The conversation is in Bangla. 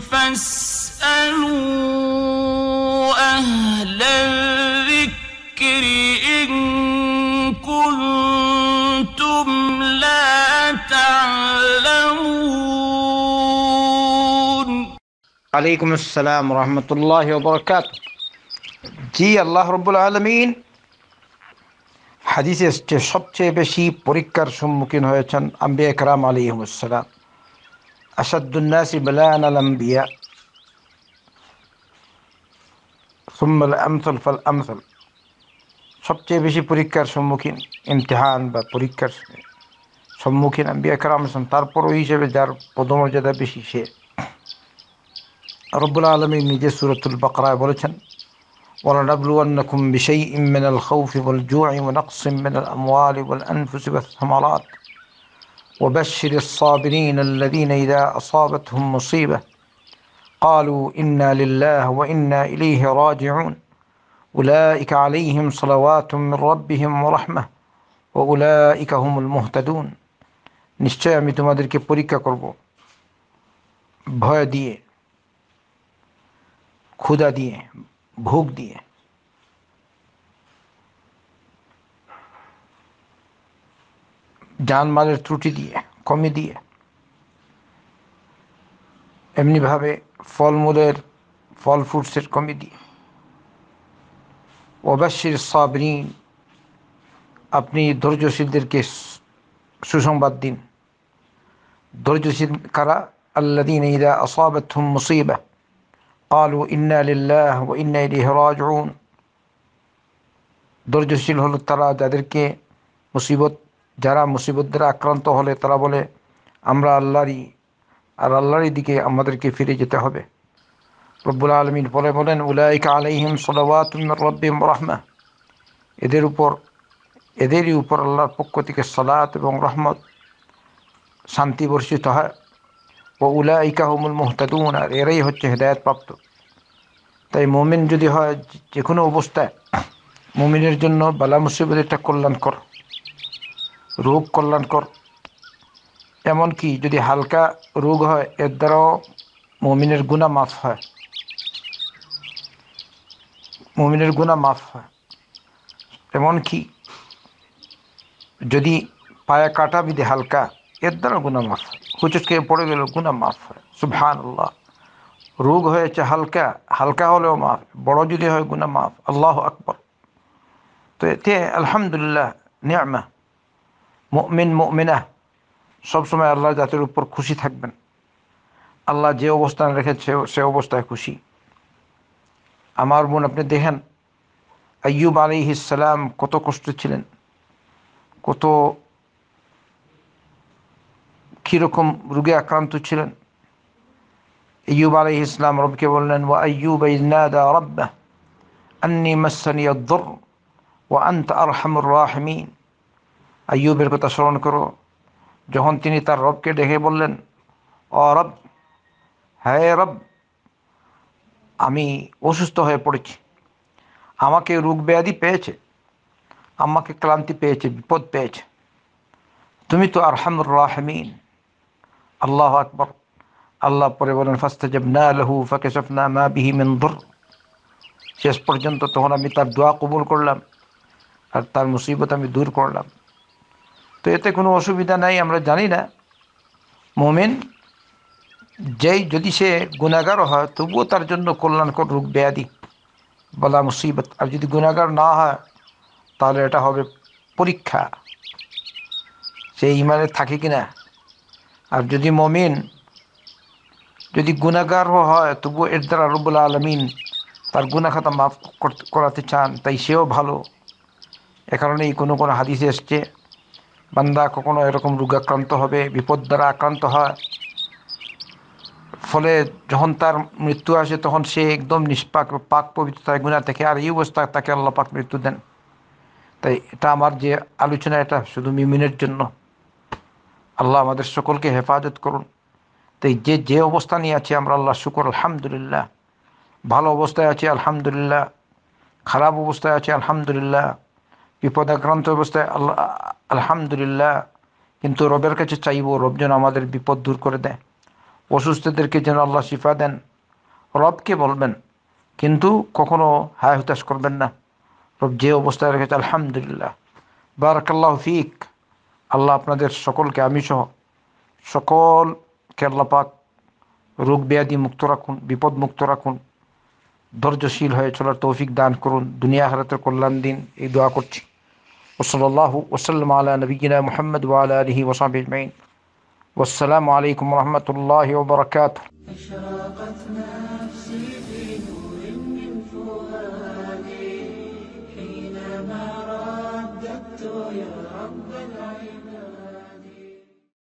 فاسألوا أهل الذكر إن كنتم لا تعلمون عليكم السلام ورحمة الله وبركاته جي الله رب العالمين হাদিসে সবচেয়ে বেশি পরীক্ষার সম্মুখীন হয়েছেন আম্বি একরাম আলী সালাম أشد الناس بلاء الأنبياء ثم الأمثل فالأمثل সবচেয়ে বেশি পরীক্ষার সম্মুখীন ইমতিহান বা পরীক্ষার সম্মুখীন আম্বিয়া কারাম আসলাম তারপর ওই হিসেবে যার পদমর্যাদা বেশি সে রব্বুল আলমী নিজে সুরতুল বাকরায় বলেছেন ولنبلونكم بشيء من الخوف والجوع ونقص من الأموال والأنفس والثمرات وبشر الصابرين الذين إذا أصابتهم مصيبة قالوا إنا لله وإنا إليه راجعون أولئك عليهم صلوات من ربهم ورحمة وأولئك هم المهتدون নিশ্চয় আমি তোমাদেরকে পরীক্ষা করব ভয় দিয়ে ক্ষুধা দিয়ে ভোগ দিয়ে যানমালের ত্রুটি দিয়ে কমে দিয়ে এমনিভাবে ফলমূলের ফল ফ্রুটসের কমে দিয়ে অবশ্যের সাবরিন আপনি ধৈর্যশীলদেরকে সুসংবাদ দিন ধৈর্যশীল কারা আল্লাদিন ইদা আসাবাতহুম মুসিবা قالوا إنا لله وإنا إليه راجعون ধৈর্যশীল হল তারা যাদেরকে মুসিবত যারা মুসিবতদের আক্রান্ত হলে তারা বলে আমরা আল্লাহরই আর আল্লাহরই দিকে আমাদেরকে ফিরে যেতে হবে রব্বুল আলমিন পরে বলেন উলাইকা আলাইহিম সলাওয়াতিম রহমা এদের উপর এদেরই উপর আল্লাহর পক্ষ থেকে সালাত এবং রহমত শান্তি বর্ষিত হয় ও উলাইকা হুমুল মোহতাদুন আর এরাই হচ্ছে প্রাপ্ত তাই মোমিন যদি হয় যে কোনো অবস্থায় মোমিনের জন্য বালা মুসিবত কল্যাণ কল্যাণকর রোগ কল্যাণকর এমনকি যদি হালকা রোগ হয় এর দ্বারাও মমিনের গুণা মাফ হয় মমিনের গুণা মাফ হয় এমনকি যদি পায়া কাটা বিধি হালকা এর দ্বারা গুণা মাফ হয় হুচুট খেয়ে পড়ে গেলে গুণা মাফ হয় সুভান আল্লাহ রোগ হয়েছে হালকা হালকা হলেও মাফ বড় যদি হয় গুণা মাফ আল্লাহ আকবর তো এতে আলহামদুলিল্লাহ নিয়ামা মমিন মমিনা সবসময় আল্লাহ জাতের উপর খুশি থাকবেন আল্লাহ যে অবস্থান রেখেছে সে অবস্থায় খুশি আমার বোন আপনি দেখেন আয়ুব আলী ইসালাম কত কষ্ট ছিলেন কত কীরকম রোগে আক্রান্ত ছিলেন আয়ুব আলী ইসলাম রবকে বললেন ও আয়ুব ইনাদা রব্বা আন্নি মাসানি الضر وأنت أرحم الراحمين আইয়ুবের কথা স্মরণ করো যখন তিনি তার রবকে ডেকে বললেন অ রব হ্যাঁ রব আমি অসুস্থ হয়ে পড়েছি আমাকে রোগ ব্যাধি পেয়েছে আমাকে ক্লান্তি পেয়েছে বিপদ পেয়েছে তুমি তো আরহামুর রাহমিন আল্লাহ আকবর আল্লাহ পরে বলেন ফাস্তাজেব না লহু ফাকেশফ না মা বিহি মেন্দুর শেষ পর্যন্ত তখন আমি তার দোয়া কবুল করলাম আর তার মুসিবত আমি দূর করলাম তো এতে কোনো অসুবিধা নাই আমরা জানি না মোমেন যেই যদি সে গুণাগার হয় তবুও তার জন্য কল্যাণকর রোগ ব্যাধি বলা মুসিবত আর যদি গুণাগার না হয় তাহলে এটা হবে পরীক্ষা সে ইমানে থাকে কি না আর যদি মমিন যদি গুণাগারও হয় তবুও এর দ্বারা রব্বুল আলমিন তার গুণাখাতা মাফ করাতে চান তাই সেও ভালো এ কারণেই কোনো কোনো হাদিস এসছে বান্দা কখনো এরকম রোগাক্রান্ত হবে বিপদ দ্বারা আক্রান্ত হয় ফলে যখন তার মৃত্যু আসে তখন সে একদম নিষ্পাক পাক পবিত্রতার গুণা থেকে আর এই অবস্থায় তাকে আল্লাহ পাক মৃত্যু দেন তাই এটা আমার যে আলোচনা এটা শুধু মিমিনের জন্য আল্লাহ আমাদের সকলকে হেফাজত করুন তাই যে যে অবস্থা নিয়ে আছে আমরা আল্লাহ শুকর আলহামদুলিল্লাহ ভালো অবস্থায় আছে আলহামদুলিল্লাহ খারাপ অবস্থায় আছে আলহামদুলিল্লাহ বিপদাক্রান্ত অবস্থায় আল্লাহ আলহামদুলিল্লাহ কিন্তু রবের কাছে চাইব রব যেন আমাদের বিপদ দূর করে দেয় অসুস্থদেরকে যেন আল্লাহ শিফা দেন রবকে বলবেন কিন্তু কখনো হায় হতাশ করবেন না রব যে অবস্থায় রেখেছে আলহামদুলিল্লাহ বারাকাল্লাহ ফিক আল্লাহ আপনাদের সকলকে আমি সহ সকল কেরলাপাক রোগ ব্যাধি মুক্ত রাখুন বিপদ মুক্ত রাখুন ধৈর্যশীল হয়ে চলার তৌফিক দান করুন দুনিয়া হারাতের কল্যাণ দিন এই দোয়া করছি وصلى الله وسلم على نبينا محمد وعلى آله وصحبه أجمعين والسلام عليكم ورحمة الله وبركاته أشرقت نفسي في نور من فؤادي حينما رددت يا رب العباد